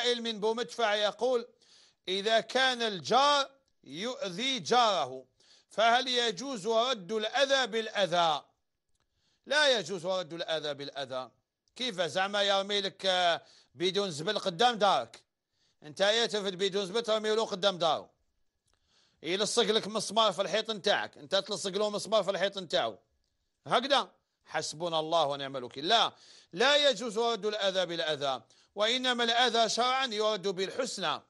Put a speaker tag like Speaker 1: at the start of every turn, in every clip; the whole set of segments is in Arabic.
Speaker 1: سائل من بومدفع يقول إذا كان الجار يؤذي جاره فهل يجوز رد الأذى بالأذى لا يجوز رد الأذى بالأذى كيف زعما يرمي لك آه، بدون زبل قدام دارك انت يتفد بدون زبل ترمي له قدام داره يلصق لك مسمار في الحيط نتاعك انت تلصق له مسمار في الحيط نتاعو هكذا حسبنا الله ونعم الوكيل لا لا يجوز رد الأذى بالأذى وإنما الأذى شرعا يرد بالحسنى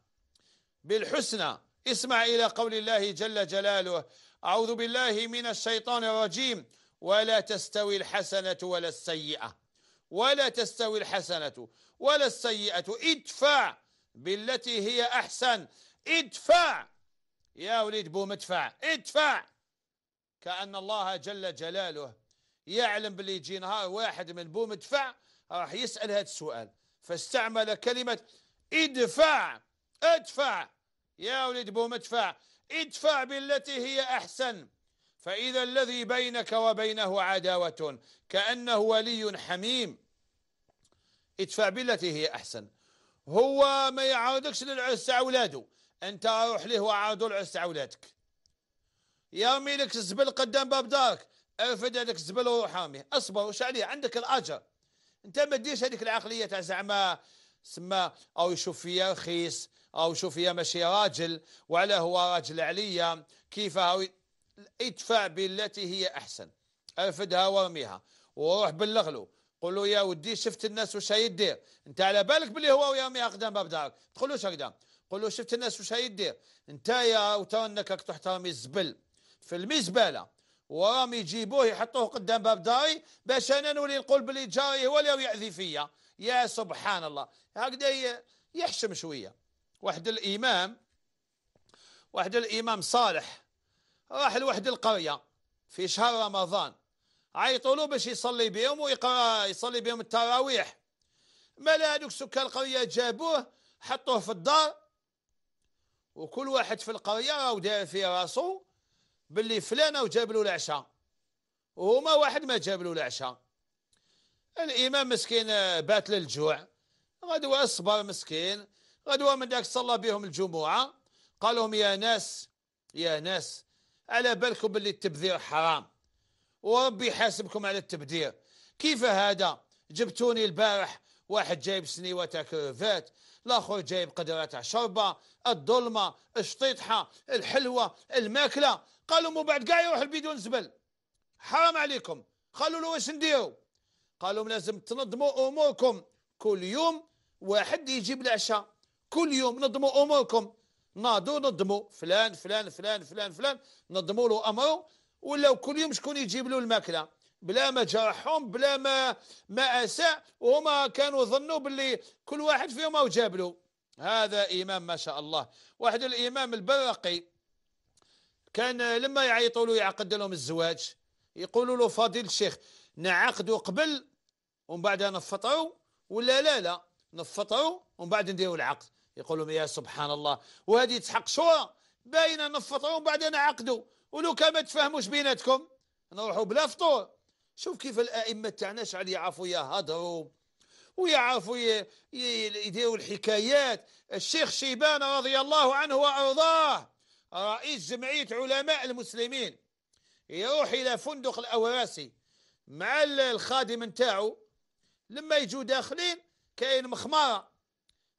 Speaker 1: بالحسنى اسمع إلى قول الله جل جلاله أعوذ بالله من الشيطان الرجيم ولا تستوي الحسنة ولا السيئة ولا تستوي الحسنة ولا السيئة ادفع بالتي هي أحسن ادفع يا وليد بو ادفع ادفع كأن الله جل جلاله يعلم باللي يجي نهار واحد من بو مدفع راح يسأل هذا السؤال فاستعمل كلمة ادفع ادفع يا ولد بوم ادفع ادفع بالتي هي أحسن فإذا الذي بينك وبينه عداوة كأنه ولي حميم ادفع بالتي هي أحسن هو ما يعاودكش للعرس تاع انت روح له وعاودوا العرس تاع ولادك يا ميلك الزبل قدام باب دارك ارفد هذاك الزبل وروح اصبر وش عليه عندك الاجر انت ما ديرش هذيك العقليه تاع زعما سما او يشوف فيا رخيص او يشوف فيا ماشي راجل وعلى هو راجل عليا كيف ادفع بالتي هي احسن ارفدها وارميها وروح بلغ له قول له يا ودي شفت الناس واش يدير انت على بالك بلي هو يرميها قدام باب دارك تقولوش هكذا قول له شفت الناس واش يدير انت يا وترى انك تحترمي الزبل في المزباله وراهم يجيبوه يحطوه قدام باب داري باش انا نولي نقول بلي جاري هو اللي يعذي فيا يا سبحان الله هكذا يحشم شويه واحد الامام واحد الامام صالح راح لواحد القريه في شهر رمضان عيطوا له باش يصلي بهم ويقرا يصلي بهم التراويح مالا هذوك سكان القريه جابوه حطوه في الدار وكل واحد في القريه راهو داير في راسو باللي فلانه وجاب له العشاء وهما واحد ما جاب له العشاء الامام مسكين آه، بات للجوع غدوه الصبا مسكين غدوه من ذاك صلى بهم الجمعه قال لهم يا ناس يا ناس على بالكم باللي التبذير حرام وربي يحاسبكم على التبذير كيف هذا جبتوني البارح واحد جايب سنيوات تاع كروفات الاخر جايب قدره تاع شربه الظلمه الشطيطحه الحلوه الماكله قالوا من بعد كاع يروح بدون زبل حرام عليكم قالوا له واش نديروا قالوا لازم تنظموا اموركم كل يوم واحد يجيب العشاء كل يوم نظموا اموركم ناضوا نظموا فلان فلان فلان فلان فلان نظموا له امره ولا كل يوم شكون يجيب له الماكله بلا ما جرحهم بلا ما ما اساء وهما كانوا ظنوا باللي كل واحد فيهم او جاب له هذا امام ما شاء الله واحد الامام البرقي كان لما يعيطوا له يعقد لهم الزواج يقولوا له فضيل الشيخ نعقدوا قبل ومن بعد نفطروا ولا لا لا نفطروا ومن بعد نديروا العقد يقول لهم يا سبحان الله وهذه تحق شورى باينه نفطروا ومن بعد نعقدوا ولو كان ما تفهموش بيناتكم نروحوا بلا فطور شوف كيف الائمه تاعنا شعل يعرفوا هضروا ويعرفوا يديروا الحكايات الشيخ شيبان رضي الله عنه وارضاه رئيس جمعيه علماء المسلمين يروح الى فندق الاوراسي مع الخادم نتاعو لما يجوا داخلين كاين مخماره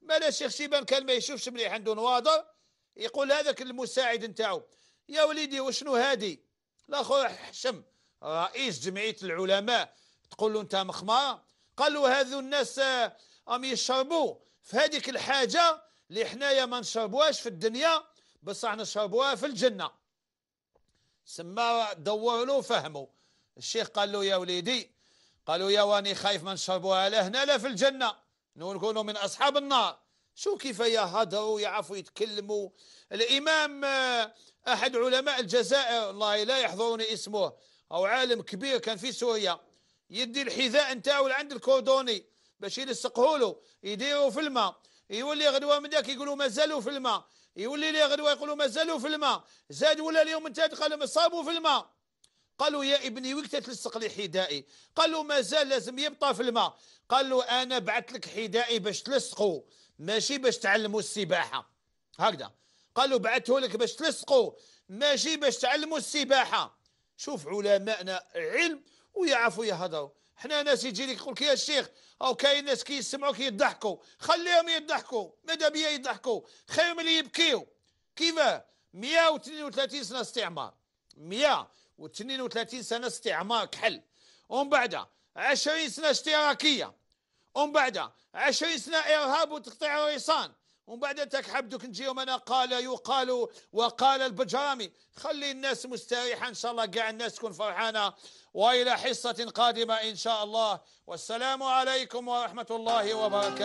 Speaker 1: مالا الشيخ شيبان كان ما يشوفش مليح عنده نواضر يقول هذاك المساعد نتاعو يا وليدي وشنو هادي الاخر حشم رئيس جمعية العلماء تقول له أنت مخمار قال له هذو الناس ام يشربوا في هذيك الحاجة اللي حنايا ما نشربوهاش في الدنيا بصح نشربوها في الجنة سما دور له فهمه الشيخ قال له يا وليدي قالوا يا واني خايف ما نشربوها لا هنا لا في الجنة نكونوا من أصحاب النار شو كيف يهضروا يعرفوا يتكلموا الإمام أحد علماء الجزائر الله لا يحضرني اسمه او عالم كبير كان في سوريا يدي الحذاء نتاعو لعند عند باش يلصقه له يديروا في الماء يولي غدوه من ذاك يقولوا مازالوا في الماء يولي لي غدوه يقولوا مازالوا في الماء زاد ولا اليوم انت قال لهم صابوا في الماء قالوا يا ابني وقت تلصق لي حذائي قالوا مازال لازم يبقى في الماء قالوا انا بعثت لك حذائي باش تلصقوا ماشي باش تعلموا السباحه هكذا قالوا بعثه لك باش تلصقوا ماشي باش تعلموا السباحه شوف علمائنا علم ويعرفوا يهضروا حنا ناس يجي لك يقول لك يا شيخ او كاين ناس كي يضحكوا خليهم يضحكوا ماذا بيا يضحكوا خير من اللي يبكيو كيفاه 132 سنه استعمار 132 سنه استعمار كحل ومن بعد 20 سنه اشتراكيه ومن بعد 20 سنه ارهاب وتقطيع الرصان ومن بعد بعدين تكحبدك نجي انا قال يقال وقال البجرامي خلي الناس مستريحة إن شاء الله كاع الناس تكون فرحانة وإلى حصة قادمة إن شاء الله والسلام عليكم ورحمة الله وبركاته